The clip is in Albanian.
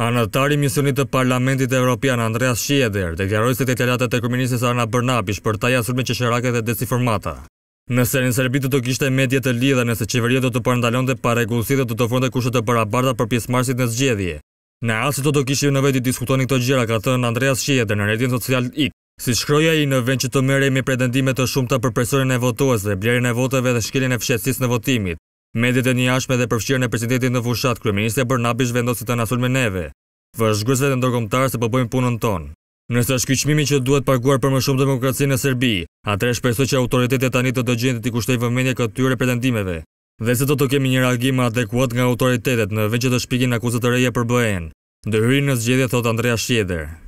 Anëtari misionit të Parlamentit Europian, Andreas Shieder, deklaroj se të tjelatët e kërminisës Arna Bërnabish për taja surme që dhe desinformata. Nëse në Serbi të të kishtë e medje të lidhe nëse qeveria të të përndalon dhe pare dhe të të fronde kushët të barabarta për pjesë në zgjedhje. Në asë të të kishtë i në vetë diskutoni këto gjera, ka thënë Andreas Shieder në redinë social IK. Si shkroja i në vend që të mere me pretendimet të shumë për presurin e dhe bljerin e votëve dhe shkilin e fshetsis në votimit. Medit e një ashme dhe përfshirën e presidentin në fushat, kryeministë e Bërnabish vendosit të nasur me neve, vëzhgjësve dhe ndërkomtarë se përbojmë po punën tonë. Nëse është kyqmimi që duhet paguar për më shumë demokraci në Serbi, atër e shpesu që autoritetet tani të dëgjinë të i kushtoj vëmendje këtyre pretendimeve, dhe se të të kemi një reagim adekuat nga autoritetet në vend që të shpikin akuzat të reja për BN, dhe hyrin në zgjedhje, thotë Andrea Shjeder.